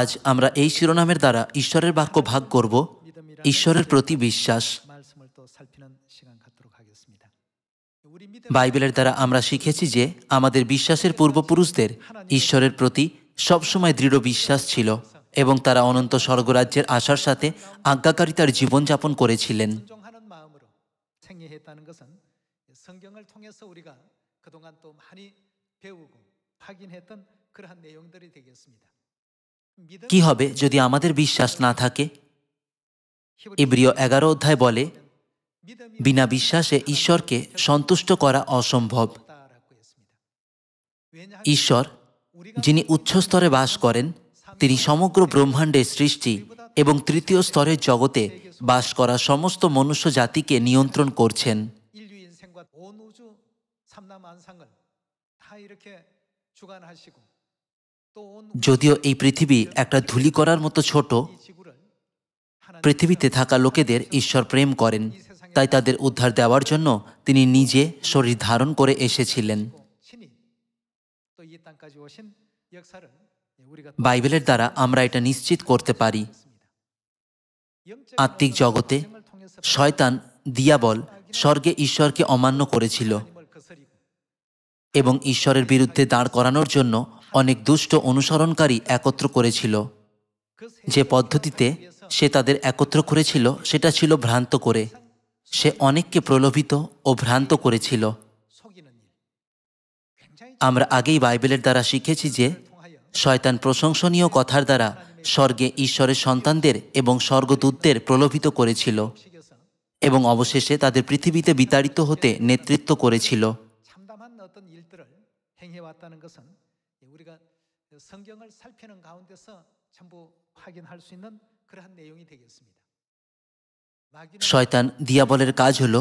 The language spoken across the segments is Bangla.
আজ আমরা এই শিরোনামের দ্বারা ঈশ্বরের বাক্য ভাগ করব ঈশ্বরের প্রতি বিশ্বাস বাইবেলের দ্বারা আমরা শিখেছি যে আমাদের বিশ্বাসের পূর্বপুরুষদের ঈশ্বরের প্রতি সবসময় দৃঢ় বিশ্বাস ছিল এবং তারা অনন্ত স্বর্গরাজ্যের আশার সাথে আজ্ঞাকারিতার জীবনযাপন করেছিলেন কি হবে যদি আমাদের বিশ্বাস না থাকে ইব্রিয় এগারো অধ্যায় বলে বিনা বিশ্বাসে ঈশ্বরকে সন্তুষ্ট করা অসম্ভব ঈশ্বর যিনি উচ্চস্তরে বাস করেন তিনি সমগ্র ব্রহ্মাণ্ডের সৃষ্টি এবং তৃতীয় স্তরের জগতে বাস করা সমস্ত মনুষ্য জাতিকে নিয়ন্ত্রণ করছেন যদিও এই পৃথিবী একটা ধুলি করার মতো ছোট পৃথিবীতে থাকা লোকেদের ঈশ্বর প্রেম করেন তাই তাদের উদ্ধার দেওয়ার জন্য তিনি নিজে শরীর ধারণ করে এসেছিলেন বাইবেলের দ্বারা আমরা এটা নিশ্চিত করতে পারি আত্মিক জগতে শয়তান দিয়াবল স্বর্গে ঈশ্বরকে অমান্য করেছিল এবং ঈশ্বরের বিরুদ্ধে দাঁড় করানোর জন্য অনেক দুষ্ট অনুসরণকারী একত্র করেছিল যে পদ্ধতিতে সে তাদের একত্র করেছিল সেটা ছিল ভ্রান্ত করে সে অনেককে প্রলোভিত ও ভ্রান্ত করেছিল আমরা আগেই বাইবেলের দ্বারা শিখেছি যে শয়তান প্রশংসনীয় কথার দ্বারা স্বর্গে ঈশ্বরের সন্তানদের এবং স্বর্গদূতদের প্রলোভিত করেছিল এবং অবশেষে তাদের পৃথিবীতে বিতাড়িত হতে নেতৃত্ব করেছিল 행해왔다는 것은 우리가 성경을 살피는 가운데서 전부 확인할 수 있는 그러한 내용이 되겠습니다. 마귀는 디아볼의 কাজ হল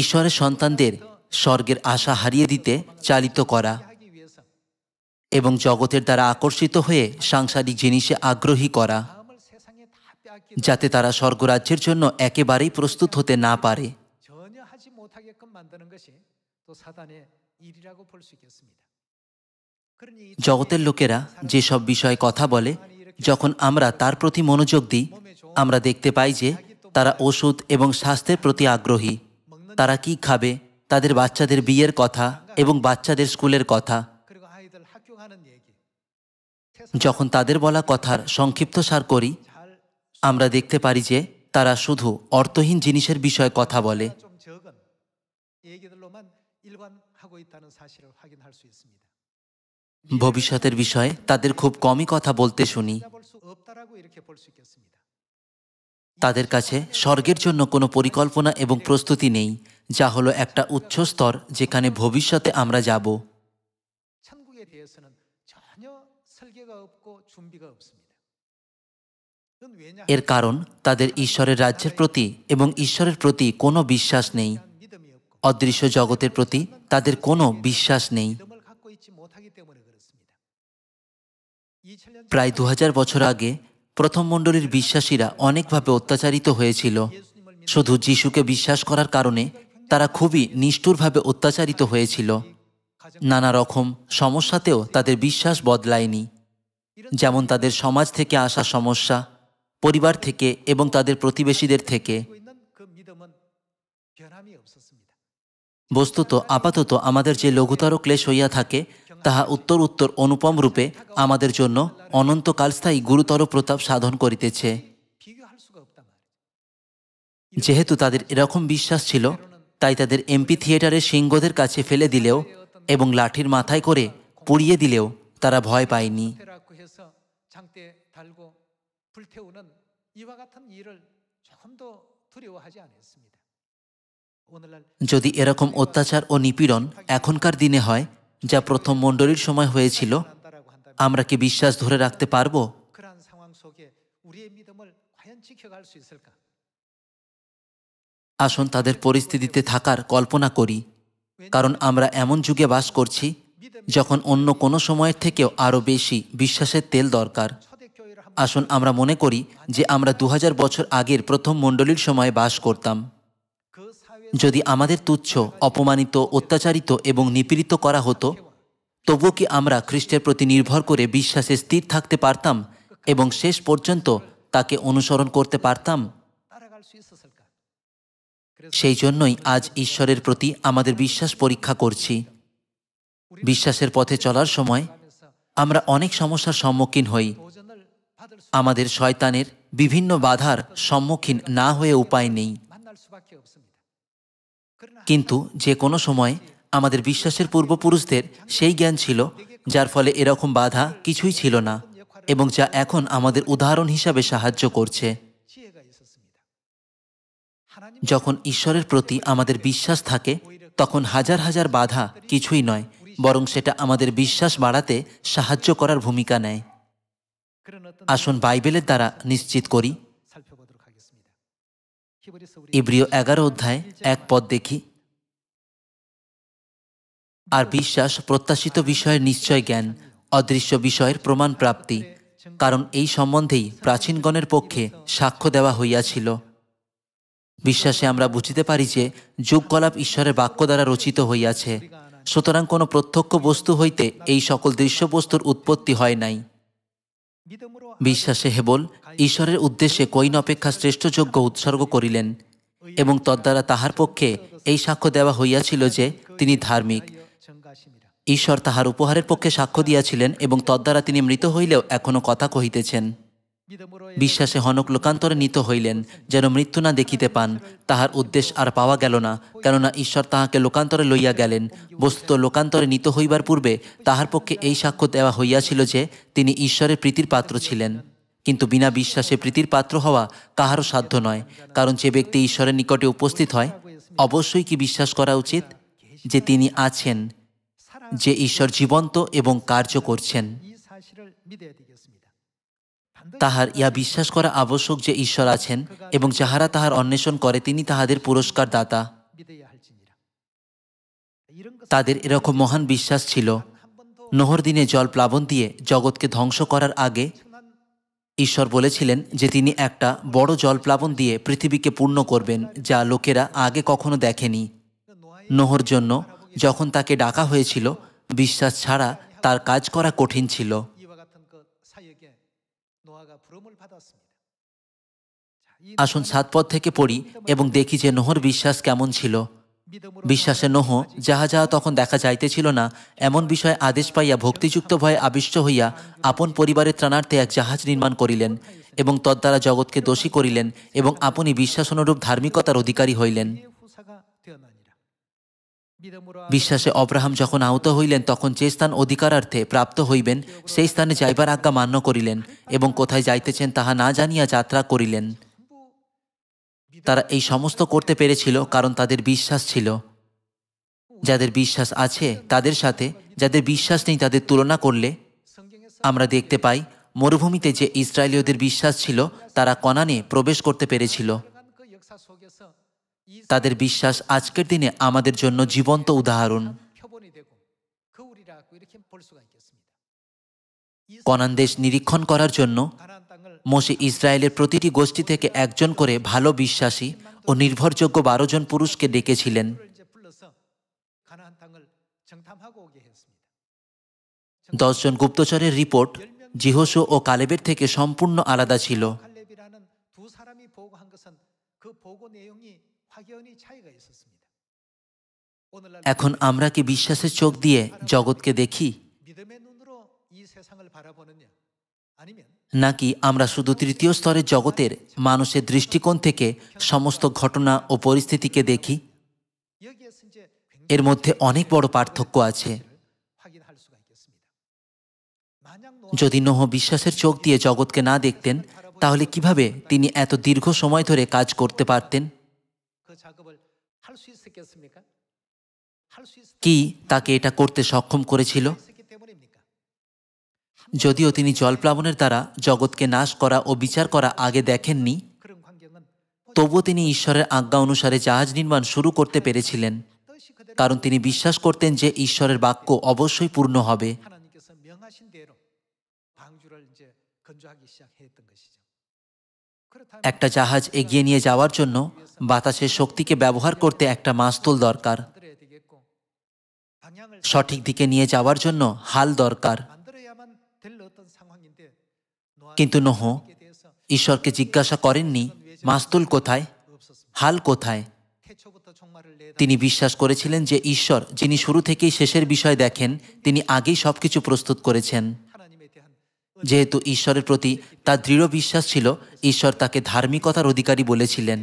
ঈশ্বরের সন্তানদের স্বর্গের আশা হারিয়ে দিতে চালিত করা এবং জগতের দ্বারা আকর্ষিত হয়ে সাংসারিক জিনিসে আগ্রহী করা যাতে তারা স্বর্গরাজ্যের জন্য একেবারেই প্রস্তুত হতে না পারে জগতের লোকেরা যেসব বিষয়ে কথা বলে যখন আমরা তার প্রতি মনোযোগ দিই আমরা দেখতে পাই যে তারা ওষুধ এবং স্বাস্থ্যের প্রতি আগ্রহী তারা কি খাবে তাদের বাচ্চাদের বিয়ের কথা এবং বাচ্চাদের স্কুলের কথা যখন তাদের বলা কথার সংক্ষিপ্ত সার করি আমরা দেখতে পারি যে তারা শুধু অর্থহীন জিনিসের বিষয়ে কথা বলে ভবিষ্যতের বিষয়ে তাদের খুব কমই কথা বলতে শুনি তাদের কাছে স্বর্গের জন্য কোনো পরিকল্পনা এবং প্রস্তুতি নেই যা হলো একটা উচ্চ স্তর যেখানে ভবিষ্যতে আমরা যাব এর কারণ তাদের ঈশ্বরের রাজ্যের প্রতি এবং ঈশ্বরের প্রতি কোনো বিশ্বাস নেই অদৃশ্য জগতের প্রতি তাদের কোনো বিশ্বাস নেই প্রায় দু বছর আগে প্রথম মণ্ডলীর বিশ্বাসীরা অনেকভাবে অত্যাচারিত হয়েছিল শুধু যিশুকে বিশ্বাস করার কারণে তারা খুবই নিষ্ঠুরভাবে অত্যাচারিত হয়েছিল নানা রকম সমস্যাতেও তাদের বিশ্বাস বদলায়নি যেমন তাদের সমাজ থেকে আসা সমস্যা পরিবার থেকে এবং তাদের প্রতিবেশীদের থেকে বস্তুত আপাতত আমাদের যে লঘুতর ক্লেশ হইয়া থাকে তাহা উত্তর উত্তর অনুপম রূপে আমাদের জন্য অনন্তকাল স্থায়ী গুরুতর প্রতাপ সাধন করিতেছে যেহেতু তাদের এরকম বিশ্বাস ছিল তাই তাদের এমপি থিয়েটারে সিংহদের কাছে ফেলে দিলেও এবং লাঠির মাথায় করে পুড়িয়ে দিলেও তারা ভয় পায়নি যদি এরকম অত্যাচার ও নিপীড়ন এখনকার দিনে হয় যা প্রথম মণ্ডলীর সময় হয়েছিল আমরা কি বিশ্বাস ধরে রাখতে পারব আসুন তাদের পরিস্থিতিতে থাকার কল্পনা করি কারণ আমরা এমন যুগে বাস করছি যখন অন্য কোনো সময়ের থেকেও আরও বেশি বিশ্বাসের তেল দরকার আসুন আমরা মনে করি যে আমরা দু বছর আগের প্রথম মণ্ডলীর সময়ে বাস করতাম যদি আমাদের তুচ্ছ অপমানিত অত্যাচারিত এবং নিপীড়িত করা হতো তবুও কি আমরা খ্রিস্টের প্রতি নির্ভর করে বিশ্বাসে স্থির থাকতে পারতাম এবং শেষ পর্যন্ত তাকে অনুসরণ করতে পারতাম সেই জন্যই আজ ঈশ্বরের প্রতি আমাদের বিশ্বাস পরীক্ষা করছি বিশ্বাসের পথে চলার সময় আমরা অনেক সমস্যার সম্মুখীন হই আমাদের শয়তানের বিভিন্ন বাধার সম্মুখীন না হয়ে উপায় নেই কিন্তু যে কোনো সময় আমাদের বিশ্বাসের পূর্বপুরুষদের সেই জ্ঞান ছিল যার ফলে এরকম বাধা কিছুই ছিল না এবং যা এখন আমাদের উদাহরণ হিসাবে সাহায্য করছে যখন ঈশ্বরের প্রতি আমাদের বিশ্বাস থাকে তখন হাজার হাজার বাধা কিছুই নয় বরং সেটা আমাদের বিশ্বাস বাড়াতে সাহায্য করার ভূমিকা নেয় আসুন বাইবেলের দ্বারা নিশ্চিত করি ইব্রিয় এগারো অধ্যায় এক পদ দেখি আর বিশ্বাস প্রত্যাশিত বিষয়ের নিশ্চয় জ্ঞান অদৃশ্য বিষয়ের প্রমাণ প্রাপ্তি কারণ এই সম্বন্ধেই প্রাচীনগণের পক্ষে সাক্ষ্য দেওয়া হইয়াছিল বিশ্বাসে আমরা বুঝিতে পারি যে যুগকলাপ ঈশ্বরের বাক্য দ্বারা রচিত হইয়াছে সুতরাং কোনো প্রত্যক্ষ বস্তু হইতে এই সকল দৃশ্য বস্তুর উৎপত্তি হয় নাই বিশ্বাসে হেবল ঈশ্বরের উদ্দেশ্যে কৈন অপেক্ষা শ্রেষ্ঠ যোগ্য উৎসর্গ করিলেন এবং তদ্বারা তাহার পক্ষে এই সাক্ষ্য দেওয়া হইয়াছিল যে তিনি ধার্মিক ঈশ্বর তাহার উপহারের পক্ষে সাক্ষ্য দিয়াছিলেন এবং তদ্বারা তিনি মৃত হইলেও এখনও কথা কহিতেছেন বিশ্বাসে হনক লোকান্তরে নিত হইলেন যেন মৃত্যু না দেখিতে পান তাহার উদ্দেশ্য আর পাওয়া গেল না কেননা ঈশ্বর তাহাকে লোকান্তরে লইয়া গেলেন বস্তুত লোকান্তরে নিত হইবার পূর্বে তাহার পক্ষে এই সাক্ষ্য দেওয়া হইয়াছিল যে তিনি ঈশ্বরের প্রীতির পাত্র ছিলেন কিন্তু বিনা বিশ্বাসে প্রীতির পাত্র হওয়া কাহারও সাধ্য নয় কারণ যে ব্যক্তি ঈশ্বরের নিকটে উপস্থিত হয় অবশ্যই কি বিশ্বাস করা উচিত যে তিনি আছেন যে ঈশ্বর জীবন্ত এবং কার্য করছেন তাহার ইয়া বিশ্বাস করা আবশ্যক যে ঈশ্বর আছেন এবং যাহারা তাহার অন্বেষণ করে তিনি তাহাদের পুরস্কার দাতা তাদের এরকম মহান বিশ্বাস ছিল নহর দিনে জল প্লাবন দিয়ে জগৎকে ধ্বংস করার আগে ঈশ্বর বলেছিলেন যে তিনি একটা বড় জল প্লাবন দিয়ে পৃথিবীকে পূর্ণ করবেন যা লোকেরা আগে কখনো দেখেনি নহর জন্য যখন তাকে ডাকা হয়েছিল বিশ্বাস ছাড়া তার কাজ করা কঠিন ছিল আসুন সাত পথ থেকে পড়ি এবং দেখি যে নোহর বিশ্বাস কেমন ছিল বিশ্বাসে নোহ যাহা যাহা তখন দেখা যাইতেছিল না এমন বিষয়ে আদেশ পাইয়া ভক্তিযুক্ত ভয়ে আবিষ্ট হইয়া আপন পরিবারের ত্রাণার্থে এক জাহাজ নির্মাণ করিলেন এবং তদ্বারা জগৎকে দোষী করিলেন এবং আপনি বিশ্বাস অনুরূপ ধার্মিকতার অধিকারী হইলেন বিশ্বাসে অব্রাহাম যখন আহত হইলেন তখন যে স্থান অধিকারার্থে প্রাপ্ত হইবেন সেই স্থানে যাইবার আজ্ঞা মান্য করিলেন এবং কোথায় যাইতেছেন তাহা না জানিয়া যাত্রা করিলেন তারা এই সমস্ত করতে পেরেছিল কারণ তাদের বিশ্বাস ছিল যাদের বিশ্বাস আছে তাদের সাথে যাদের বিশ্বাস নেই তাদের তুলনা করলে আমরা দেখতে পাই মরুভূমিতে যে ইসরায়েলীয়দের বিশ্বাস ছিল তারা কনানে প্রবেশ করতে পেরেছিল তাদের বিশ্বাস আজকের দিনে আমাদের জন্য জীবন্ত উদাহরণ কনান দেশ নিরীক্ষণ করার জন্য মোশে ইসরায়েলের প্রতিটি গোষ্ঠী থেকে একজন করে ভালো বিশ্বাসী ও নির্ভরযোগ্য বারো জন পুরুষকে ডেকেছিলেন দশজন গুপ্তচরের রিপোর্ট জিহসু ও কালেবের থেকে সম্পূর্ণ আলাদা ছিল এখন আমরা কি বিশ্বাসের চোখ দিয়ে জগৎকে দেখি নাকি আমরা শুধু তৃতীয় স্তরের জগতের মানুষের দৃষ্টিকোণ থেকে সমস্ত ঘটনা ও পরিস্থিতিকে দেখি এর মধ্যে অনেক বড় পার্থক্য আছে যদি নহ বিশ্বাসের চোখ দিয়ে জগৎকে না দেখতেন তাহলে কিভাবে তিনি এত দীর্ঘ সময় ধরে কাজ করতে পারতেন কি তাকে এটা করতে সক্ষম করেছিল যদিও তিনি জলপ্লাবনের দ্বারা জগৎকে নাশ করা ও বিচার করা আগে দেখেননি তবুও তিনি ঈশ্বরের আজ্ঞা অনুসারে জাহাজ নির্মাণ শুরু করতে পেরেছিলেন কারণ তিনি বিশ্বাস করতেন যে ঈশ্বরের বাক্য অবশ্যই পূর্ণ হবে একটা জাহাজ এগিয়ে নিয়ে যাওয়ার জন্য বাতাসের শক্তিকে ব্যবহার করতে একটা মাস্তুল দরকার সঠিক দিকে নিয়ে যাওয়ার জন্য হাল দরকার কিন্তু নহ ঈশ্বরকে জিজ্ঞাসা করেননি মাস্তুল কোথায় হাল কোথায় তিনি বিশ্বাস করেছিলেন যে ঈশ্বর যিনি শুরু থেকেই শেষের বিষয় দেখেন তিনি আগেই সবকিছু প্রস্তুত করেছেন যেহেতু ঈশ্বরের প্রতি তার দৃঢ় বিশ্বাস ছিল ঈশ্বর তাকে ধার্মিকতার অধিকারী বলেছিলেন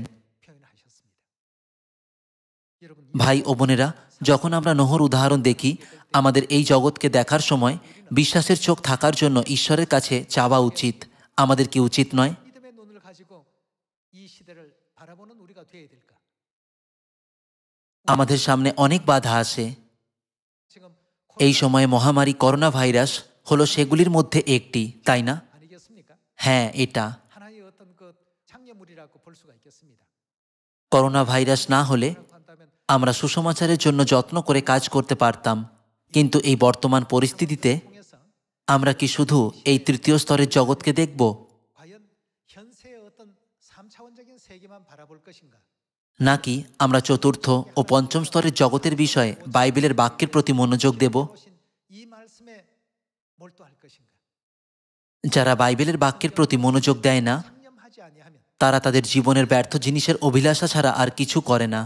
ভাই ও বোনেরা যখন আমরা নহর উদাহরণ দেখি আমাদের এই জগৎকে দেখার সময় বিশ্বাসের চোখ থাকার জন্য ঈশ্বরের কাছে চাওয়া উচিত আমাদের কি উচিত নয় আমাদের সামনে অনেক বাধা আসে এই সময়ে মহামারী করোনা ভাইরাস হলো সেগুলির মধ্যে একটি তাই না হ্যাঁ এটা করোনা ভাইরাস না হলে আমরা সুসমাচারের জন্য যত্ন করে কাজ করতে পারতাম কিন্তু এই বর্তমান পরিস্থিতিতে আমরা কি শুধু এই তৃতীয় স্তরের জগৎকে দেখব নাকি আমরা চতুর্থ ও পঞ্চম স্তরের জগতের বিষয়ে বাইবেলের বাক্যের প্রতি মনোযোগ দেব যারা বাইবেলের বাক্যের প্রতি মনোযোগ দেয় না তারা তাদের জীবনের ব্যর্থ জিনিসের অভিলাষা ছাড়া আর কিছু করে না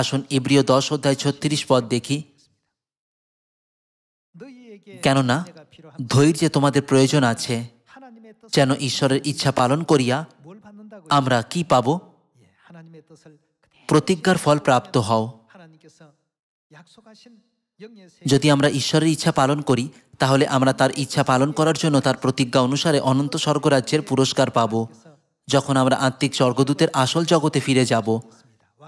আসুন ইব্রিয় দশ অধ্যায় ছত্রিশ পদ দেখি কেননা ধৈর্যে তোমাদের প্রয়োজন আছে যেন ঈশ্বরের ইচ্ছা পালন করিয়া আমরা কি পাব প্রতিজ্ঞার ফল প্রাপ্ত হও যদি আমরা ঈশ্বরের ইচ্ছা পালন করি তাহলে আমরা তার ইচ্ছা পালন করার জন্য তার প্রতিজ্ঞা অনুসারে অনন্ত স্বর্গরাজ্যের পুরস্কার পাবো যখন আমরা আত্মিক স্বর্গদূতের আসল জগতে ফিরে যাব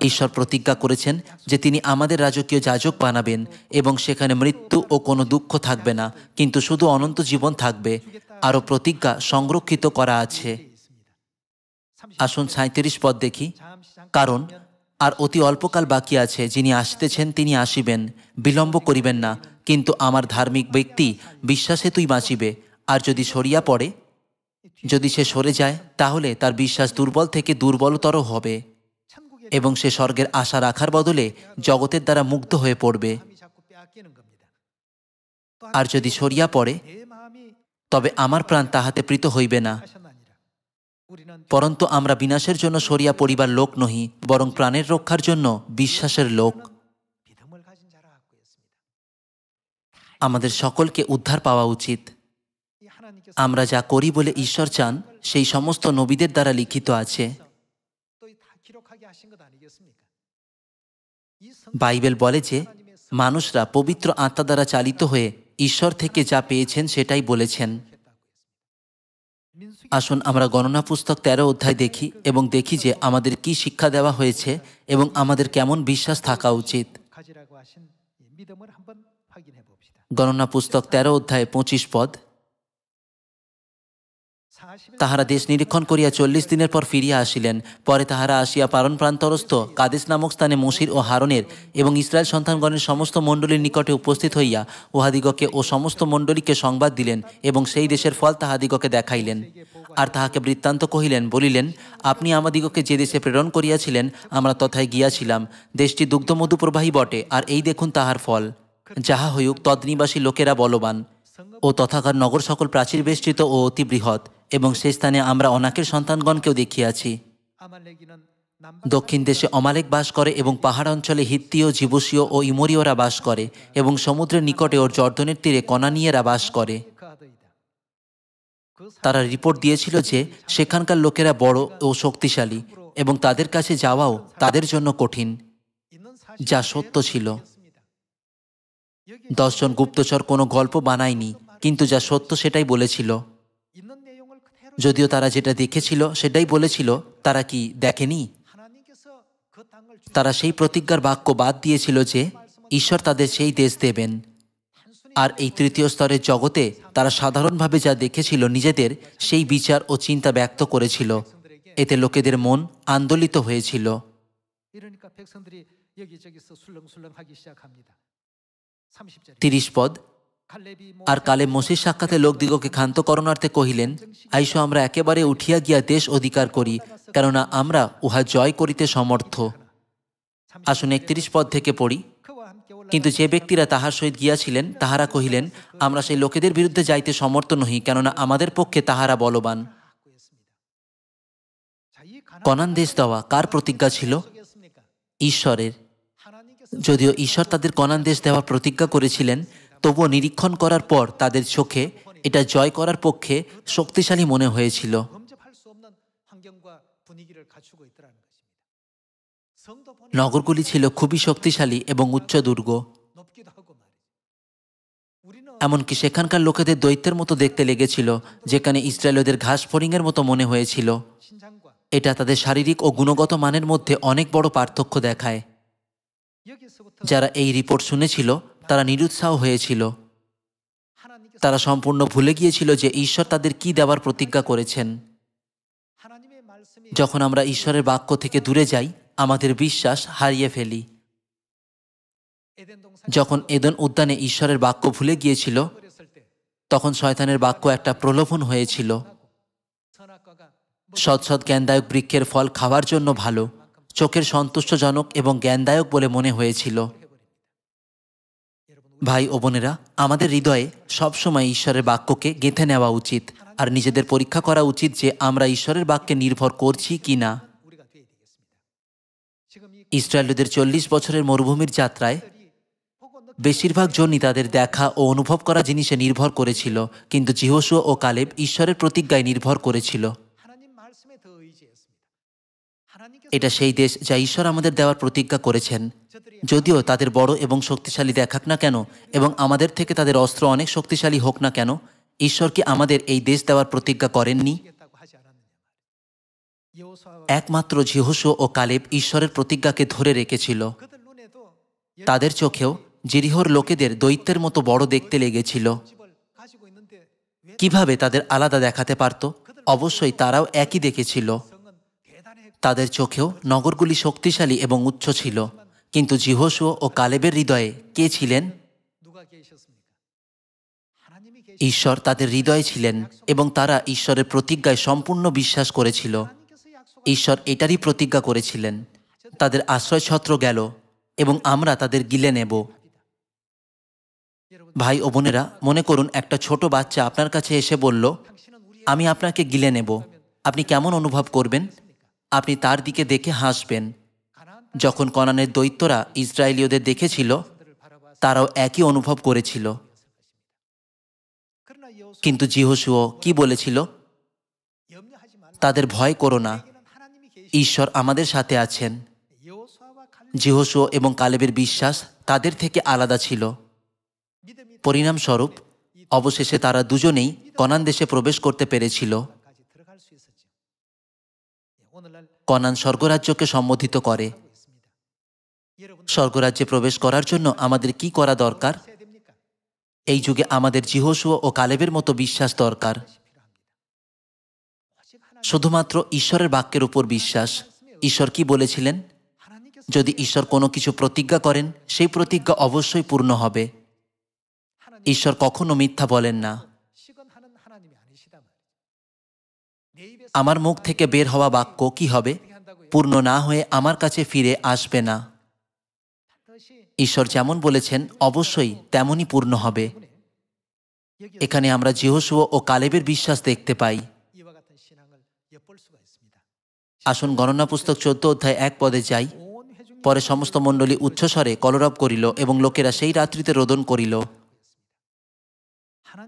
ঈশ্বর প্রতিজ্ঞা করেছেন যে তিনি আমাদের রাজকীয় যাজক বানাবেন এবং সেখানে মৃত্যু ও কোনো দুঃখ থাকবে না কিন্তু শুধু অনন্ত জীবন থাকবে আরও প্রতিজ্ঞা সংরক্ষিত করা আছে আসুন সাঁত্রিশ পদ দেখি কারণ আর অতি অল্পকাল বাকি আছে যিনি আসতেছেন তিনি আসিবেন বিলম্ব করিবেন না কিন্তু আমার ধার্মিক ব্যক্তি বিশ্বাসে তুই বাঁচিবে আর যদি সরিয়া পড়ে যদি সে সরে যায় তাহলে তার বিশ্বাস দুর্বল থেকে দুর্বলতর হবে এবং সে স্বর্গের আশা রাখার বদলে জগতের দ্বারা মুগ্ধ হয়ে পড়বে আর যদি সরিয়া পড়ে তবে আমার প্রাণ তাহাতে প্রীত হইবে না পরন্তু আমরা বিনাশের জন্য সরিয়া পরিবার লোক নহি বরং প্রাণের রক্ষার জন্য বিশ্বাসের লোক আমাদের সকলকে উদ্ধার পাওয়া উচিত আমরা যা করি বলে ঈশ্বর চান সেই সমস্ত নবীদের দ্বারা লিখিত আছে বাইবেল বলে যে মানুষরা পবিত্র আত্মা দ্বারা চালিত হয়ে ঈশ্বর থেকে যা পেয়েছেন সেটাই বলেছেন আসুন আমরা গণনা পুস্তক তেরো অধ্যায় দেখি এবং দেখি যে আমাদের কি শিক্ষা দেওয়া হয়েছে এবং আমাদের কেমন বিশ্বাস থাকা উচিত গণনা পুস্তক তেরো অধ্যায় পঁচিশ পদ তাহারা দেশ নিরীক্ষণ করিয়া চল্লিশ দিনের পর ফিরিয়া আসিলেন পরে তাহারা আসিয়া পারণ প্রান্তরস্থ কাদেশ নামক স্থানে মসির ও হারনের এবং ইসরায়েল সন্তানগণের সমস্ত মণ্ডলীর নিকটে উপস্থিত হইয়া উহাদিগকে ও সমস্ত মণ্ডলীকে সংবাদ দিলেন এবং সেই দেশের ফল তাহাদিগকে দেখাইলেন আর তাহাকে বৃত্তান্ত কহিলেন বলিলেন আপনি আমাদিগকে যে দেশে প্রেরণ করিয়াছিলেন আমরা তথায় গিয়াছিলাম দেশটি দুগ্ধমধু প্রবাহী বটে আর এই দেখুন তাহার ফল যাহা হইউক তদ্নিবাসী লোকেরা বলবান ও তথাকার নগর সকল প্রাচীর বেষ্টিত ও অতি বৃহৎ এবং সেই স্থানে আমরা অনাকের সন্তানগণকেও দেখিয়াছি দক্ষিণ দেশে অমালেক বাস করে এবং পাহাড় অঞ্চলে হিত্তীয় জীবসীয় ও ইমোরীয়রা বাস করে এবং সমুদ্রের নিকটে ওর জর্দনের তীরে কনানিয়েরা বাস করে তারা রিপোর্ট দিয়েছিল যে সেখানকার লোকেরা বড় ও শক্তিশালী এবং তাদের কাছে যাওয়াও তাদের জন্য কঠিন যা সত্য ছিল দশজন গুপ্তচর কোনো গল্প বানায়নি কিন্তু যা সত্য সেটাই বলেছিল যদিও তারা যেটা দেখেছিল সেটাই বলেছিল তারা কি দেখেনি তারা সেই প্রতিজ্ঞার বাক্য বাদ দিয়েছিল যে ঈশ্বর তাদের সেই দেশ দেবেন আর এই তৃতীয় স্তরের জগতে তারা সাধারণভাবে যা দেখেছিল নিজেদের সেই বিচার ও চিন্তা ব্যক্ত করেছিল এতে লোকেদের মন আন্দোলিত হয়েছিল তিরিশ পদ আর কালে মসির সাক্ষাতে লোকদিগকে ক্ষান্ত করণার্থে কহিলেন আইসো আমরা একেবারে উঠিয়া গিয়া দেশ অধিকার করি কেননা আমরা উহা জয় করিতে সমর্থ আসুন একত্রিশ পদ থেকে পড়ি কিন্তু যে ব্যক্তিরা তাহার সহিত গিয়াছিলেন তাহারা কহিলেন আমরা সেই লোকেদের বিরুদ্ধে যাইতে সমর্থ নহি কেননা আমাদের পক্ষে তাহারা বলবান কনান দেশ দেওয়া কার প্রতিজ্ঞা ছিল ঈশ্বরের যদিও ঈশ্বর তাদের কনান দেশ দেওয়ার প্রতিজ্ঞা করেছিলেন তবুও নিরীক্ষণ করার পর তাদের চোখে এটা জয় করার পক্ষে শক্তিশালী মনে হয়েছিল নগরগুলি ছিল খুবই শক্তিশালী এবং উচ্চ দুর্গ এমনকি সেখানকার লোকেদের দৈত্যের মতো দেখতে লেগেছিল যেখানে ইসরায়েলদের ঘাস ফরিংয়ের মতো মনে হয়েছিল এটা তাদের শারীরিক ও গুণগত মানের মধ্যে অনেক বড় পার্থক্য দেখায় যারা এই রিপোর্ট শুনেছিল তারা নিরুৎসাহ হয়েছিল তারা সম্পূর্ণ ভুলে গিয়েছিল যে ঈশ্বর তাদের কি দেওয়ার প্রতিজ্ঞা করেছেন যখন আমরা ঈশ্বরের বাক্য থেকে দূরে যাই আমাদের বিশ্বাস হারিয়ে ফেলি যখন এদন উদ্যানে ঈশ্বরের বাক্য ভুলে গিয়েছিল তখন শয়তানের বাক্য একটা প্রলোভন হয়েছিল সৎ সৎ জ্ঞানদায়ক বৃক্ষের ফল খাওয়ার জন্য ভালো চোখের সন্তুষ্টজনক এবং জ্ঞানদায়ক বলে মনে হয়েছিল ভাই ও বোনেরা আমাদের হৃদয়ে সবসময় ঈশ্বরের বাক্যকে গেঁথে নেওয়া উচিত আর নিজেদের পরীক্ষা করা উচিত যে আমরা ঈশ্বরের বাক্যে নির্ভর করছি কি না ইসরায়েলদের চল্লিশ বছরের মরুভূমির যাত্রায় বেশিরভাগ জনই তাদের দেখা ও অনুভব করা জিনিসে নির্ভর করেছিল কিন্তু জিহসু ও কালেব ঈশ্বরের প্রতিজ্ঞায় নির্ভর করেছিল এটা সেই দেশ যা ঈশ্বর আমাদের দেওয়ার প্রতিজ্ঞা করেছেন যদিও তাদের বড় এবং শক্তিশালী দেখাক না কেন এবং আমাদের থেকে তাদের অস্ত্র অনেক শক্তিশালী হোক না কেন ঈশ্বর কি আমাদের এই দেশ দেওয়ার প্রতিজ্ঞা করেননি একমাত্র জিহস ও কালেব ঈশ্বরের প্রতিজ্ঞাকে ধরে রেখেছিল তাদের চোখেও জিরিহর লোকেদের দৈত্যের মতো বড় দেখতে লেগেছিল কিভাবে তাদের আলাদা দেখাতে পারত অবশ্যই তারাও একই দেখেছিল তাদের চোখেও নগরগুলি শক্তিশালী এবং উচ্চ ছিল কিন্তু জিহসু ও কালেবের হৃদয়ে কে ছিলেন ঈশ্বর তাদের হৃদয়ে ছিলেন এবং তারা ঈশ্বরের প্রতিজ্ঞায় সম্পূর্ণ বিশ্বাস করেছিল ঈশ্বর এটারই প্রতিজ্ঞা করেছিলেন তাদের আশ্রয়ছত্র গেল এবং আমরা তাদের গিলে নেব ভাই ও বোনেরা মনে করুন একটা ছোট বাচ্চা আপনার কাছে এসে বলল আমি আপনাকে গিলে নেব আপনি কেমন অনুভব করবেন আপনি তার দিকে দেখে হাসবেন যখন কনানের দৈত্যরা ইসরায়েলীয়দের দেখেছিল তারাও একই অনুভব করেছিল কিন্তু জিহসুও কি বলেছিল তাদের ভয় করো না ঈশ্বর আমাদের সাথে আছেন জিহসুও এবং কালেবের বিশ্বাস তাদের থেকে আলাদা ছিল পরিণামস্বরূপ অবশেষে তারা দুজনেই কনান দেশে প্রবেশ করতে পেরেছিল কনান স্বর্গরাজ্যকে সম্বোধিত করে স্বর্গরাজ্যে প্রবেশ করার জন্য আমাদের কি করা দরকার এই যুগে আমাদের জিহসু ও কালেবের মতো বিশ্বাস দরকার শুধুমাত্র ঈশ্বরের বাক্যের উপর বিশ্বাস ঈশ্বর কি বলেছিলেন যদি ঈশ্বর কোনো কিছু প্রতিজ্ঞা করেন সেই প্রতিজ্ঞা অবশ্যই পূর্ণ হবে ঈশ্বর কখনো মিথ্যা বলেন না আমার মুখ থেকে বের হওয়া বাক্য কি হবে পূর্ণ না হয়ে আমার কাছে ফিরে আসবে না ঈশ্বর যেমন বলেছেন অবশ্যই তেমনই পূর্ণ হবে এখানে আমরা জিহসু ও কালেবের বিশ্বাস দেখতে পাই আসুন গণনা পুস্তক চোদ্দ অধ্যায় এক পদে যাই পরে সমস্ত মণ্ডলী উচ্চস্বরে কলরব করিল এবং লোকেরা সেই রাত্রিতে রোদন করিল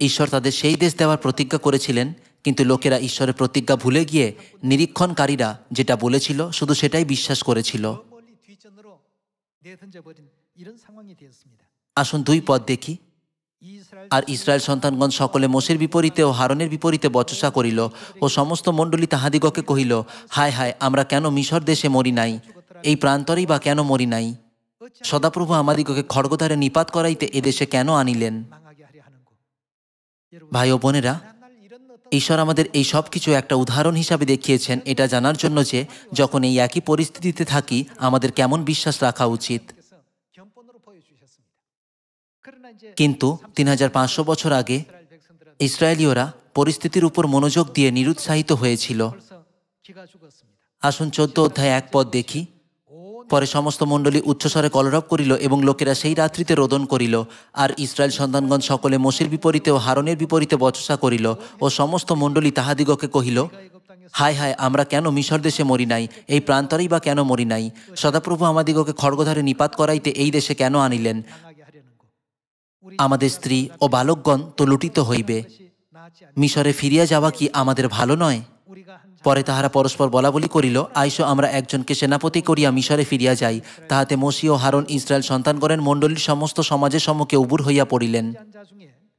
ঈশ্বর তাদের সেই দেশ দেওয়ার প্রতিজ্ঞা করেছিলেন কিন্তু লোকেরা ঈশ্বরের প্রতিজ্ঞা ভুলে গিয়ে নিরীক্ষণকারীরা যেটা বলেছিল শুধু সেটাই বিশ্বাস করেছিল আসুন দুই পদ দেখি আর ইসরায়েল সন্তানগণ সকলে মোষের বিপরীতে ও হারনের বিপরীতে বচসা করিল ও সমস্ত মণ্ডলী তাহাদিগকে কহিল হায় হায় আমরা কেন মিশর দেশে মরি নাই এই প্রান্তরেই বা কেন মরি নাই সদাপ্রভু আমাদিগকে খড়গধারে নিপাত করাইতে এদেশে কেন আনিলেন ভাই ও বোনেরা ঈশ্বর আমাদের এই সব কিছু একটা উদাহরণ হিসাবে দেখিয়েছেন এটা জানার জন্য যে যখন এই একই পরিস্থিতিতে থাকি আমাদের কেমন বিশ্বাস রাখা উচিত কিন্তু তিন বছর আগে ইসরায়েলীয়রা পরিস্থিতির উপর মনোযোগ দিয়ে নিরুৎসাহিত হয়েছিল আসুন চোদ্দ অধ্যায় এক পদ দেখি পরে সমস্ত মণ্ডলী উচ্চস্বরে কলরব করিল এবং লোকেরা সেই রাত্রিতে রোদন করিল আর ইসরায়েল সন্তানগণ সকলে মোশের বিপরীতে ও হারনের বিপরীতে বচসা করিল ও সমস্ত মণ্ডলী তাহাদিগকে কহিল হায় হায় আমরা কেন মিশর দেশে মরি নাই এই প্রান্তরেই বা কেন মরি নাই সদাপ্রভু আমাদিগকে খড়গধারে নিপাত করাইতে এই দেশে কেন আনিলেন আমাদের স্ত্রী ও বালকগণ তো লুটিত হইবে মিশরে ফিরিয়া যাওয়া কি আমাদের ভালো নয় পরে তাহারা পরস্পর বলা বলি করিল আইসো আমরা একজনকে সেনাপতি করিয়া মিশরে ফিরিয়া যাই তাহাতে মসি ও হারন ইসরায়েল সন্তানগণের মণ্ডলীর সমস্ত সমাজের সম্মুখে উবুর হইয়া পড়িলেন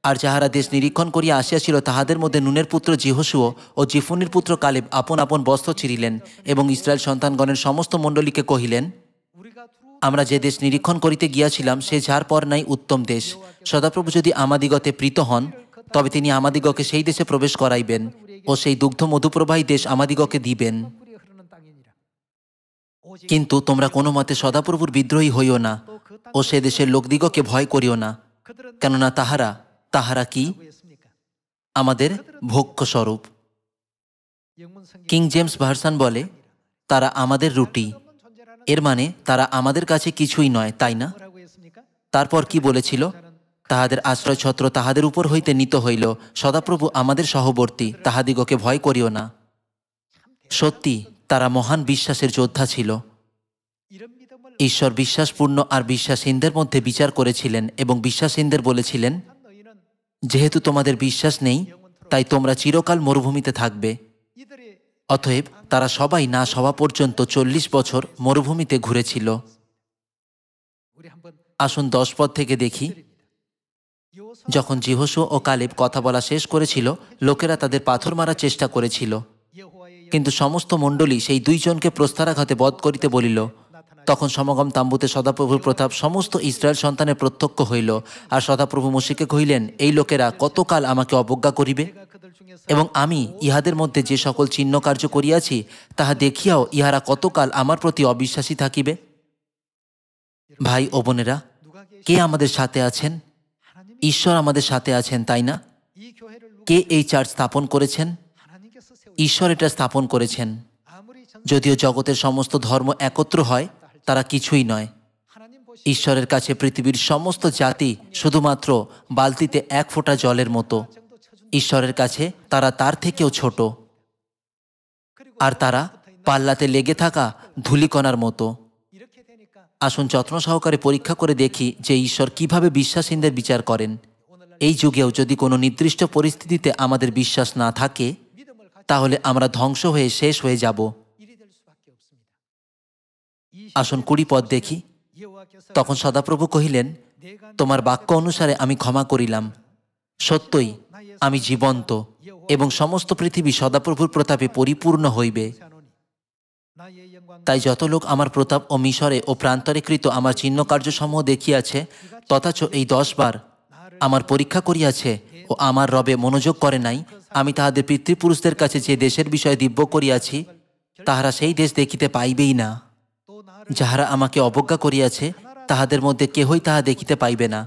আর যাহারা দেশ নিরীক্ষণ করিয়া আসিয়াছিল তাহাদের মধ্যে নুনের পুত্র জিহসুও ও জিফুনির পুত্র কালেব আপন আপন বস্ত্র ছিঁড়িলেন এবং ইসরায়েল সন্তানগণের সমস্ত মণ্ডলীকে কহিলেন আমরা যে দেশ নিরীক্ষণ করিতে গিয়াছিলাম সে যার পর নাই উত্তম দেশ সদাপ্রভু যদি আমাদিগতে প্রীত হন তবে তিনি আমাদিগকে সেই দেশে প্রবেশ করাইবেন ও সেই দুগ্ধ মধুপ্রবাহী দেশ আমাদিগকে দিবেন কিন্তু তোমরা কোনো মতে সদাপ্রভুর বিদ্রোহী হইও না ও সে দেশের লোকদিগকে ভয় করিও না কেননা তাহারা তাহারা কি আমাদের ভোগ্য স্বরূপ কিং জেমস ভার্সান বলে তারা আমাদের রুটি এর মানে তারা আমাদের কাছে কিছুই নয় তাই না তারপর কি বলেছিল তাহাদের আশ্রয়ছত্র তাহাদের উপর হইতে নিত হইল সদাপ্রভু আমাদের সহবর্তী তাহাদিগকে ভয় করিও না সত্যি তারা মহান বিশ্বাসের যোদ্ধা ছিল ঈশ্বর বিশ্বাসপূর্ণ আর বিশ্বাসীনদের মধ্যে বিচার করেছিলেন এবং বিশ্বাসীনদের বলেছিলেন যেহেতু তোমাদের বিশ্বাস নেই তাই তোমরা চিরকাল মরুভূমিতে থাকবে অতএব তারা সবাই না সভা পর্যন্ত চল্লিশ বছর মরুভূমিতে ঘুরেছিল আসুন দশ পদ থেকে দেখি যখন জিহসু ও কালিব কথা বলা শেষ করেছিল লোকেরা তাদের পাথর মারার চেষ্টা করেছিল কিন্তু সমস্ত মণ্ডলী সেই দুইজনকে প্রস্তারাঘাতে বধ করিতে বলিল তখন সমাগম তাম্বুতে সদাপ্রভুর প্রতাপ সমস্ত ইসরায়েল সন্তানের প্রত্যক্ষ হইল আর সদাপ্রভু মুশিকে কহিলেন এই লোকেরা কতকাল আমাকে অবজ্ঞা করিবে এবং আমি ইহাদের মধ্যে যে সকল চিহ্ন কার্য করিয়াছি তাহা দেখিয়াও ইহারা কতকাল আমার প্রতি অবিশ্বাসী থাকিবে ভাই ও বোনেরা কে আমাদের সাথে আছেন ঈশ্বর আমাদের সাথে আছেন তাই না কে এই চার্চ স্থাপন করেছেন ঈশ্বর এটা স্থাপন করেছেন যদিও জগতের সমস্ত ধর্ম একত্র হয় তারা কিছুই নয় ঈশ্বরের কাছে পৃথিবীর সমস্ত জাতি শুধুমাত্র বালতিতে এক ফোঁটা জলের মতো ঈশ্বরের কাছে তারা তার থেকেও ছোট আর তারা পাল্লাতে লেগে থাকা ধুলিকণার মতো আসুন যত্ন সহকারে পরীক্ষা করে দেখি যে ঈশ্বর কিভাবে বিশ্বাসীদের বিচার করেন এই যুগেও যদি কোনো নির্দিষ্ট পরিস্থিতিতে আমাদের বিশ্বাস না থাকে তাহলে আমরা ধ্বংস হয়ে শেষ হয়ে যাব আসুন কুড়ি পদ দেখি তখন সদাপ্রভু কহিলেন তোমার বাক্য অনুসারে আমি ক্ষমা করিলাম সত্যই আমি জীবন্ত এবং সমস্ত পৃথিবী সদাপ্রভুর প্রতাপে পরিপূর্ণ হইবে তাই যত লোক আমার প্রতাপ ও মিশরে ও প্রান্তরে কৃত আমার চিহ্ন কার্যসমূহ দেখিয়াছে তথাচ এই দশবার আমার পরীক্ষা করিয়াছে ও আমার রবে মনোযোগ করে নাই আমি তাহাদের পিতৃপুরুষদের কাছে যে দেশের বিষয়ে দিব্য করিয়াছি তাহারা সেই দেশ দেখিতে পাইবেই না যাহারা আমাকে অবজ্ঞা করিয়াছে তাহাদের মধ্যে কেহই তাহা দেখিতে পাইবে না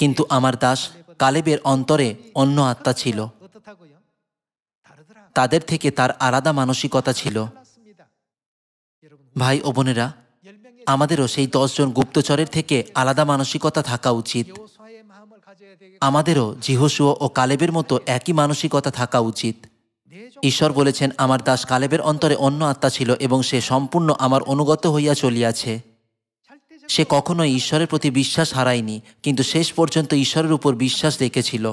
কিন্তু আমার দাস কালেবের অন্তরে অন্য আত্মা ছিল তাদের থেকে তার আলাদা মানসিকতা ছিল ভাই ও বোনেরা আমাদেরও সেই দশজন গুপ্তচরের থেকে আলাদা মানসিকতা থাকা উচিত আমাদেরও জিহসুয় ও কালেবের মতো একই মানসিকতা থাকা উচিত ঈশ্বর বলেছেন আমার দাস কালেবের অন্তরে অন্য আত্মা ছিল এবং সে সম্পূর্ণ আমার অনুগত হইয়া চলিয়াছে সে কখনোই ঈশ্বরের প্রতি বিশ্বাস হারায়নি কিন্তু শেষ পর্যন্ত ঈশ্বরের উপর বিশ্বাস রেখেছিল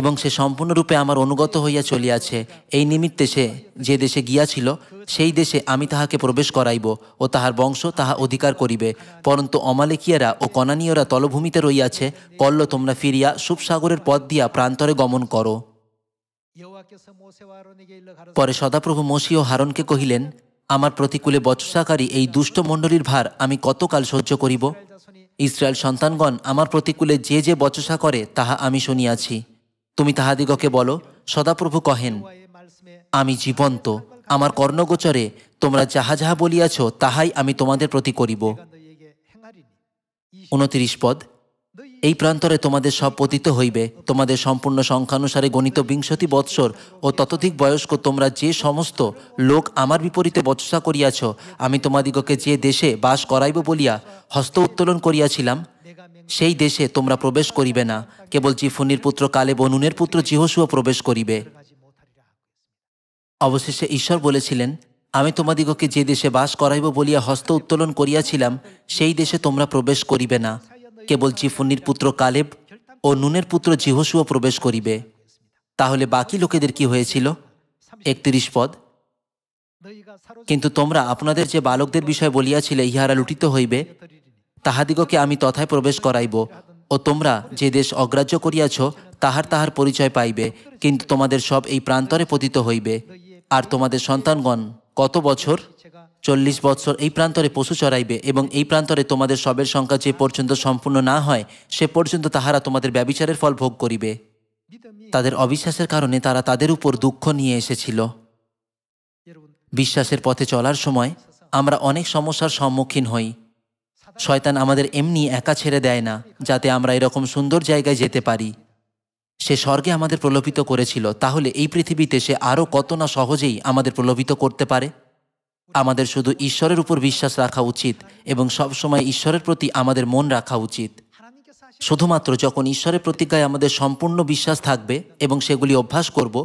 এবং সে সম্পূর্ণরূপে আমার অনুগত হইয়া চলিয়াছে এই নিমিত্তে সে যে দেশে গিয়াছিল সেই দেশে আমি তাহাকে প্রবেশ করাইব ও তাহার বংশ তাহা অধিকার করিবে পরন্তু অমালেকিয়ারা ও কনানীয়রা তলভূমিতে রইয়াছে কল্ল তোমরা ফিরিয়া সুপসাগরের পথ দিয়া প্রান্তরে গমন করো পরে সদাপ্রভু মসি ও হারনকে কহিলেন আমার প্রতিকূলে বচসাকারী এই দুষ্ট মণ্ডলীর ভার আমি কতকাল সহ্য করিব ইসরায়েল সন্তানগণ আমার প্রতিকূলে যে যে বচসা করে তাহা আমি শুনিয়াছি তুমি তাহাদিগকে বলো সদাপ্রভু কহেন আমি জীবন্ত আমার কর্ণগোচরে তোমরা যাহা যাহা বলিয়াছ তাহাই আমি তোমাদের প্রতি করিব উনতিরিশ পদ এই প্রান্তরে তোমাদের সব পতিত হইবে তোমাদের সম্পূর্ণ সংখ্যানুসারে গণিত বিংশতি বৎসর ও ততোধিক বয়স্ক তোমরা যে সমস্ত লোক আমার বিপরীতে বচসা করিয়াছ আমি তোমাদিগকে যে দেশে বাস করাইব বলিয়া হস্ত উত্তোলন করিয়াছিলাম সেই দেশে তোমরা প্রবেশ করিবে না কেবল জিফুনির পুত্র কালে বনুনের পুত্র জিহসুও প্রবেশ করিবে অবশেষে ঈশ্বর বলেছিলেন আমি তোমাদিগকে যে দেশে বাস করাইব বলিয়া হস্ত উত্তোলন করিয়াছিলাম সেই দেশে তোমরা প্রবেশ করিবে না কেবল জিফুন্নির পুত্র কালেব ও নুনের পুত্র জিহসুও প্রবেশ করিবে তাহলে বাকি লোকেদের কি হয়েছিল একত্রিশ পদ কিন্তু তোমরা আপনাদের যে বালকদের বিষয়ে বলিয়াছিলে ইহারা লুটিত হইবে তাহাদিগকে আমি তথায় প্রবেশ করাইব ও তোমরা যে দেশ অগ্রাহ্য করিয়াছ তাহার তাহার পরিচয় পাইবে কিন্তু তোমাদের সব এই প্রান্তরে পতিত হইবে আর তোমাদের সন্তানগণ কত বছর চল্লিশ বৎসর এই প্রান্তরে পশু চড়াইবে এবং এই প্রান্তরে তোমাদের সবের সংখ্যা যে পর্যন্ত সম্পূর্ণ না হয় সে পর্যন্ত তাহারা তোমাদের ব্যবিচারের ফল ভোগ করিবে তাদের অবিশ্বাসের কারণে তারা তাদের উপর দুঃখ নিয়ে এসেছিল বিশ্বাসের পথে চলার সময় আমরা অনেক সমস্যার সম্মুখীন হই শয়তান আমাদের এমনি একা ছেড়ে দেয় না যাতে আমরা এরকম সুন্দর জায়গায় যেতে পারি সে স্বর্গে আমাদের প্রলোভিত করেছিল তাহলে এই পৃথিবীতে সে আরও কত না সহজেই আমাদের প্রলোভিত করতে পারে আমাদের শুধু ঈশ্বরের উপর বিশ্বাস রাখা উচিত এবং সবসময় ঈশ্বরের প্রতি আমাদের মন রাখা উচিত শুধুমাত্র যখন ঈশ্বরের প্রতিজ্ঞায় আমাদের সম্পূর্ণ বিশ্বাস থাকবে এবং সেগুলি অভ্যাস করব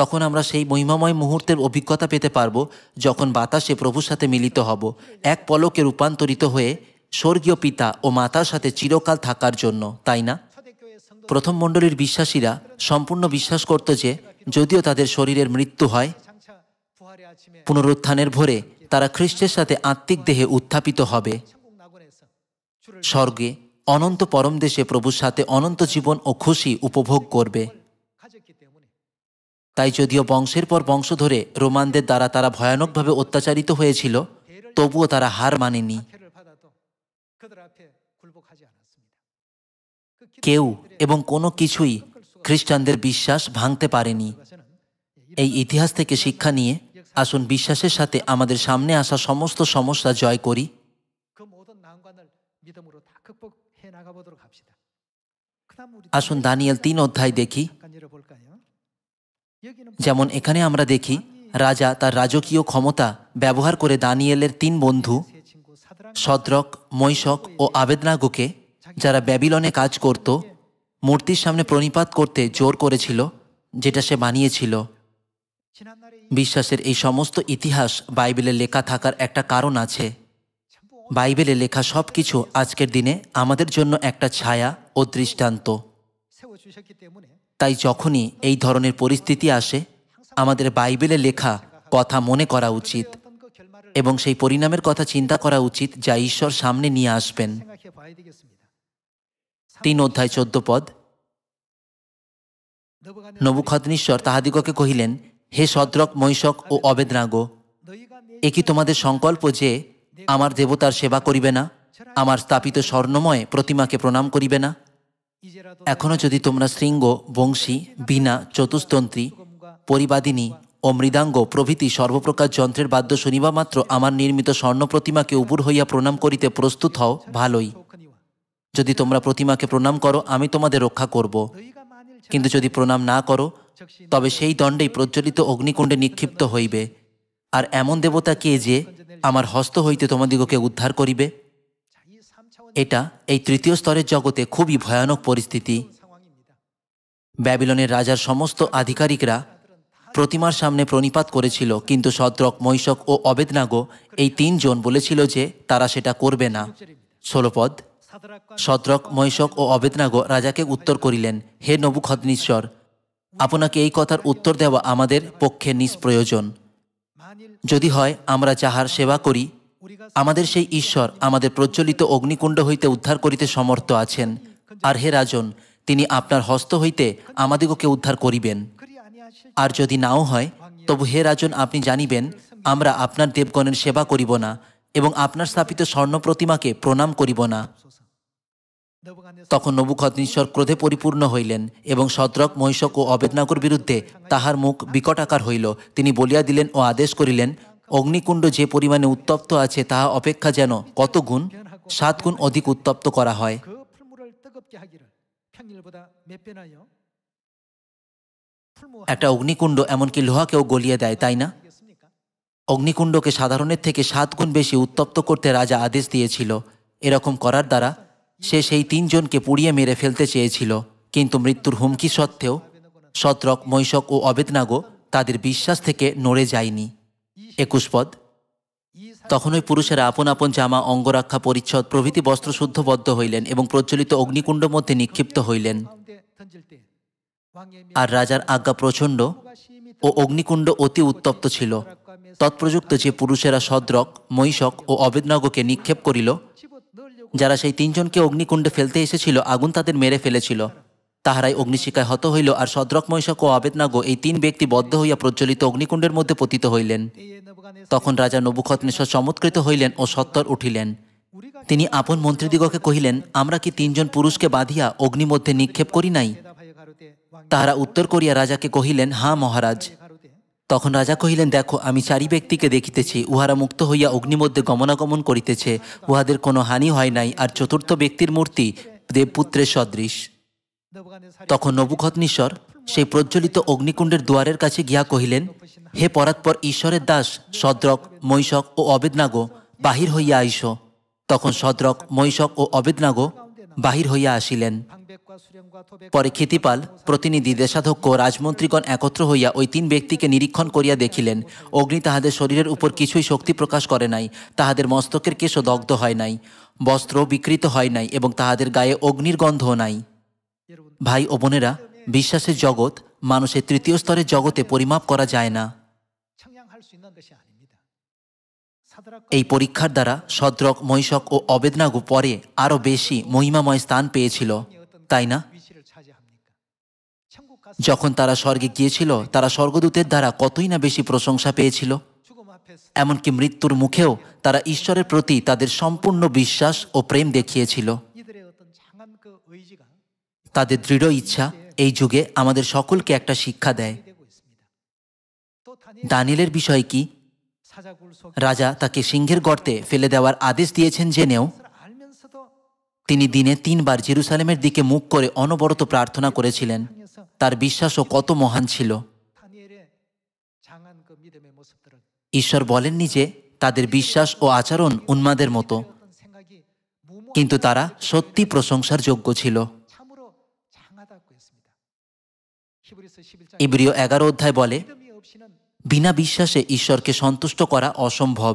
তখন আমরা সেই মহিমাময় মুহূর্তের অভিজ্ঞতা পেতে পারব যখন বাতাসে প্রভুর সাথে মিলিত হব এক পলকে রূপান্তরিত হয়ে স্বর্গীয় পিতা ও মাতার সাথে চিরকাল থাকার জন্য তাই না প্রথম মণ্ডলীর বিশ্বাসীরা সম্পূর্ণ বিশ্বাস করত যে যদিও তাদের শরীরের মৃত্যু হয় পুনরুত্থানের ভোরে তারা খ্রিস্টের সাথে আত্মিক দেহে উত্থাপিত হবে স্বর্গে অনন্ত পরম দেশে প্রভুর সাথে অনন্ত জীবন ও খুশি উপভোগ করবে তাই যদিও বংশের পর বংশ ধরে রোমানদের দ্বারা তারা ভয়ানকভাবে অত্যাচারিত হয়েছিল তবুও তারা হার মানেনি কেউ এবং কোনো কিছুই খ্রিস্টানদের বিশ্বাস ভাঙতে পারেনি এই ইতিহাস থেকে শিক্ষা নিয়ে আসুন বিশ্বাসের সাথে আমাদের সামনে আসা সমস্ত সমস্যা জয় করি আসুন দানিয়াল তিন অধ্যায় দেখি যেমন এখানে আমরা দেখি রাজা তার রাজকীয় ক্ষমতা ব্যবহার করে দানিয়েলের তিন বন্ধু সদ্রক মৈশক ও আবেদনাগুকে যারা ব্যাবিলনে কাজ করত মূর্তির সামনে প্রণিপাত করতে জোর করেছিল যেটা সে বানিয়েছিল বিশ্বাসের এই সমস্ত ইতিহাস বাইবেলে লেখা থাকার একটা কারণ আছে বাইবেলে লেখা সব কিছু আজকের দিনে আমাদের জন্য একটা ছায়া ও দৃষ্টান্ত তাই যখনই এই ধরনের পরিস্থিতি আসে আমাদের বাইবেলে লেখা কথা মনে করা উচিত এবং সেই পরিণামের কথা চিন্তা করা উচিত যা ঈশ্বর সামনে নিয়ে আসবেন তিন অধ্যায় চোদ্দ পদ নবুখদ্শ্বর তাহাদিগকে কহিলেন হে সদ্রক মৈশক ও অবেদনাগ এ কি তোমাদের সংকল্প যে আমার দেবতার সেবা করিবে না আমার স্থাপিত স্বর্ণময় প্রতিমাকে প্রণাম করিবে না এখনও যদি তোমরা শৃঙ্গ বংশী বীণা চতুস্তন্ত্রী পরিবাদিনী ও মৃদাঙ্গ প্রভৃতি সর্বপ্রকার যন্ত্রের বাদ্য শুনিবা মাত্র আমার নির্মিত স্বর্ণ প্রতিমাকে উপর হইয়া প্রণাম করিতে প্রস্তুত হও ভালোই যদি তোমরা প্রতিমাকে প্রণাম করো আমি তোমাদের রক্ষা করব কিন্তু যদি প্রণাম না করো তবে সেই দণ্ডেই প্রজ্বলিত অগ্নিকুণ্ডে নিক্ষিপ্ত হইবে আর এমন দেবতা কে যে আমার হস্ত হইতে তোমাদিগকে উদ্ধার করিবে এটা এই তৃতীয় স্তরের জগতে খুবই ভয়ানক পরিস্থিতি ব্যাবিলনের রাজার সমস্ত আধিকারিকরা প্রতিমার সামনে প্রণিপাত করেছিল কিন্তু সদ্রক মৈশক ও অবেদনাগো এই তিনজন বলেছিল যে তারা সেটা করবে না ষোলপদ সদ্রক মৈশক ও অবেদনাগো রাজাকে উত্তর করিলেন হে নবুখদ্নিশ্বর আপনাকে এই কথার উত্তর দেওয়া আমাদের পক্ষে নিষ্প্রয়োজন যদি হয় আমরা যাহার সেবা করি আমাদের সেই ঈশ্বর আমাদের প্রজ্বলিত অগ্নিকুণ্ড হইতে উদ্ধার করিতে সমর্থ আছেন আর হে রাজন তিনি আপনার হস্ত হইতে আমাদিগকে উদ্ধার করিবেন আর যদি নাও হয় তবু হে রাজন আপনি জানিবেন আমরা আপনার দেবগণের সেবা করিব না এবং আপনার স্থাপিত স্বর্ণ প্রতিমাকে প্রণাম করিব না তখন নবুখদ্নিশ্বর ক্রোধে পরিপূর্ণ হইলেন এবং সদ্রক মহিষক ও অবেদনাগর বিরুদ্ধে তাহার মুখ বিকটাকার হইল তিনি বলিয়া দিলেন ও আদেশ করিলেন অগ্নিকুণ্ড যে পরিমাণে উত্তপ্ত আছে তাহা অপেক্ষা যেন কত গুণ সাত গুণ অধিক উত্তপ্ত করা হয় একটা অগ্নিকুণ্ড এমনকি লোহাকেও গলিয়ে দেয় তাই না অগ্নিকুণ্ডকে সাধারণের থেকে সাত গুণ বেশি উত্তপ্ত করতে রাজা আদেশ দিয়েছিল এরকম করার দ্বারা সে সেই তিনজনকে পুড়িয়ে মেরে ফেলতে চেয়েছিল কিন্তু মৃত্যুর হুমকি সত্ত্বেও শতরক মৈশক ও অবেদনাগো তাদের বিশ্বাস থেকে নড়ে যায়নি একুশ পদ তখন ওই পুরুষেরা আপন আপন জামা অঙ্গরক্ষা পরিচ্ছদ প্রভৃতি বস্ত্র শুদ্ধবদ্ধ হইলেন এবং প্রচলিত অগ্নিকুণ্ড মধ্যে নিক্ষিপ্ত হইলেন আর রাজার আজ্ঞা প্রচণ্ড ও অগ্নিকুণ্ড অতি উত্তপ্ত ছিল তৎপ্রযুক্ত যে পুরুষেরা সদ্রক মৈশক ও অবেদনগকে নিক্ষেপ করিল যারা সেই তিনজনকে অগ্নিকুণ্ডে ফেলতে এসেছিল আগুন তাদের মেরে ফেলেছিল তাহারাই অগ্নিশিকায় হত হইল আর সদ্রক মহিষক ও আবেদনাগো এই তিন ব্যক্তি বদ্ধ হইয়া প্রজ্বলিত অগ্নিকুণ্ডের মধ্যে পতিত হইলেন তখন রাজা নবুখতনেশ্বর চমৎকৃত হইলেন ও সত্তর উঠিলেন তিনি আপন মন্ত্রীদিগকে কহিলেন আমরা কি তিনজন পুরুষকে বাঁধিয়া অগ্নি মধ্যে নিক্ষেপ করি নাই তাহারা উত্তর করিয়া রাজাকে কহিলেন হা হ্যাঁ মহারাজ তখন রাজা কহিলেন দেখো আমি চারি ব্যক্তিকে দেখিতেছি উহারা মুক্ত হইয়া অগ্নিমধ্যে গমনাগমন করিতেছে উহাদের কোনো হানি হয় নাই আর চতুর্থ ব্যক্তির মূর্তি দেবপুত্রের সদৃশ তখন নবুখতনীশ্বর সেই প্রজ্বলিত অগ্নিকুণ্ডের দুয়ারের কাছে গিয়া কহিলেন হে পরাৎপর ঈশ্বরের দাস সদ্রক মৈশক ও অবেদনাগো বাহির হইয়া আইস তখন সদ্রক মৈশক ও অবেদনাগো বাহির হইয়া আসিলেন পরে খিতিপাল প্রতিনিধি দেশাধ্যক্ষ রাজমন্ত্রীগণ একত্র হইয়া ওই তিন ব্যক্তিকে নিরীক্ষণ করিয়া দেখিলেন অগ্নি তাহাদের শরীরের উপর কিছুই শক্তি প্রকাশ করে নাই তাহাদের মস্তকের কেশও দগ্ধ হয় নাই বস্ত্র বিকৃত হয় নাই এবং তাহাদের গায়ে অগ্নির গন্ধ নাই ভাই ও বোনেরা বিশ্বাসের জগৎ মানুষের তৃতীয় স্তরের জগতে পরিমাপ করা যায় না এই পরীক্ষার দ্বারা সদ্রক মহিষক ও অবেদনাগু পরে আরও বেশি মহিমাময় স্থান পেয়েছিল তাই না যখন তারা স্বর্গে গিয়েছিল তারা স্বর্গদূতের দ্বারা কতই না বেশি প্রশংসা পেয়েছিল এমনকি মৃত্যুর মুখেও তারা ঈশ্বরের প্রতি তাদের সম্পূর্ণ বিশ্বাস ও প্রেম দেখিয়েছিল তাদের দৃঢ় ইচ্ছা এই যুগে আমাদের সকলকে একটা শিক্ষা দেয় দানিলের বিষয় কি রাজা তাকে সিংহের গর্তে ফেলে দেওয়ার আদেশ দিয়েছেন জেনেও তিনি দিনে তিনবার জেরুসালেমের দিকে মুখ করে অনবরত প্রার্থনা করেছিলেন তার বিশ্বাসও কত মহান ছিল ঈশ্বর বলেননি যে তাদের বিশ্বাস ও আচরণ উন্মাদের মতো কিন্তু তারা সত্যি প্রশংসার যোগ্য ছিল ইব্রিয় এগারো অধ্যায় বলে বিনা বিশ্বাসে ঈশ্বরকে সন্তুষ্ট করা অসম্ভব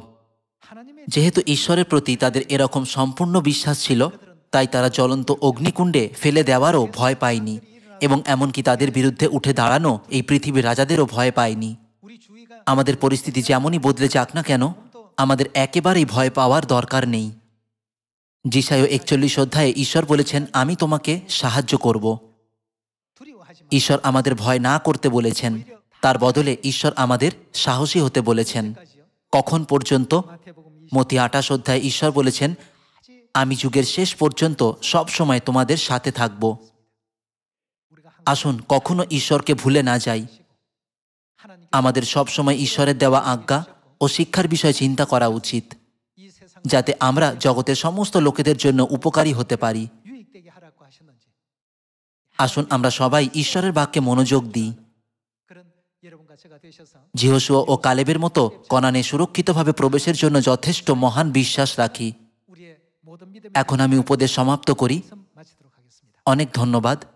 যেহেতু ঈশ্বরের প্রতি তাদের এরকম সম্পূর্ণ বিশ্বাস ছিল তাই তারা জ্বলন্ত অগ্নিকুণ্ডে ফেলে দেওয়ারও ভয় পায়নি এবং এমনকি তাদের বিরুদ্ধে উঠে দাঁড়ানো এই পৃথিবীর রাজাদেরও ভয় পায়নি আমাদের পরিস্থিতি যেমনই বদলে যাক না কেন আমাদের একেবারেই ভয় পাওয়ার দরকার নেই জিসায় একচল্লিশ অধ্যায়ে ঈশ্বর বলেছেন আমি তোমাকে সাহায্য করব ঈশ্বর আমাদের ভয় না করতে বলেছেন তার বদলে ঈশ্বর আমাদের সাহসী হতে বলেছেন কখন পর্যন্ত মতি আটাশ অধ্যায় ঈশ্বর বলেছেন আমি যুগের শেষ পর্যন্ত সব সময় তোমাদের সাথে থাকব আসুন কখনো ঈশ্বরকে ভুলে না যাই আমাদের সব সময় ঈশ্বরের দেওয়া আজ্ঞা ও শিক্ষার বিষয়ে চিন্তা করা উচিত যাতে আমরা জগতের সমস্ত লোকেদের জন্য উপকারী হতে পারি আসুন আমরা সবাই ঈশ্বরের বাক্যে মনোযোগ দিই জিহসুয়া ও কালেবের মতো কনানে সুরক্ষিতভাবে প্রবেশের জন্য যথেষ্ট মহান বিশ্বাস রাখি এখন আমি উপদেশ সমাপ্ত করি অনেক ধন্যবাদ